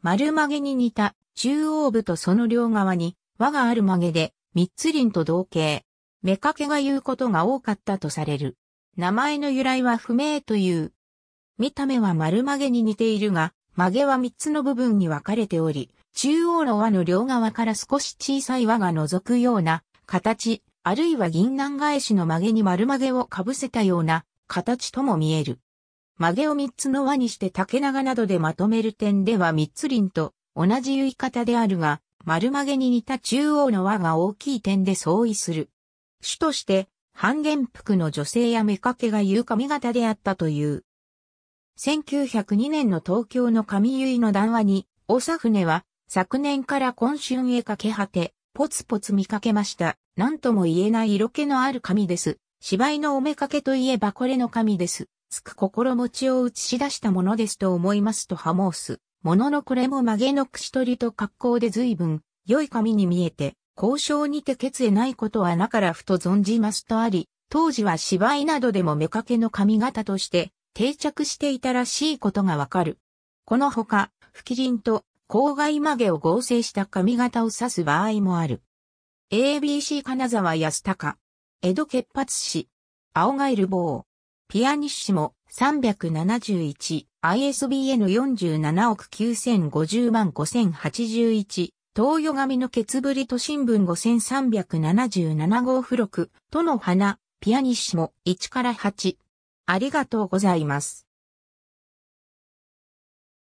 丸曲げに似た中央部とその両側に輪がある曲げで三つ輪と同型。目かけが言うことが多かったとされる。名前の由来は不明という。見た目は丸曲げに似ているが、曲げは三つの部分に分かれており、中央の輪の両側から少し小さい輪が覗くような形、あるいは銀杏返しの曲げに丸曲げをかぶせたような形とも見える。曲げを三つの輪にして竹長などでまとめる点では三つ輪と同じ言い方であるが、丸曲げに似た中央の輪が大きい点で相違する。主として、半減服の女性や目掛けが言う髪型であったという。1902年の東京の髪結の談話に、おさ船は、昨年から今春へかけ果て、ポツポツ見かけました。なんとも言えない色気のある髪です。芝居のお目掛けといえばこれの髪です。つく心持ちを映し出したものですと思いますとハモース。もののこれも曲げの口取りと格好で随分、良い髪に見えて、交渉にて決意ないことはなからふと存じますとあり、当時は芝居などでも目かけの髪型として定着していたらしいことがわかる。このほか、吹き輪と郊外曲げを合成した髪型を指す場合もある。ABC 金沢安高、江戸潔髪師、青ガエル棒。ピアニッシモ371、ISBN 47億9050万5081、東洋紙のケツブリと新聞5377号付録、との花、ピアニッシモ1から8。ありがとうございます。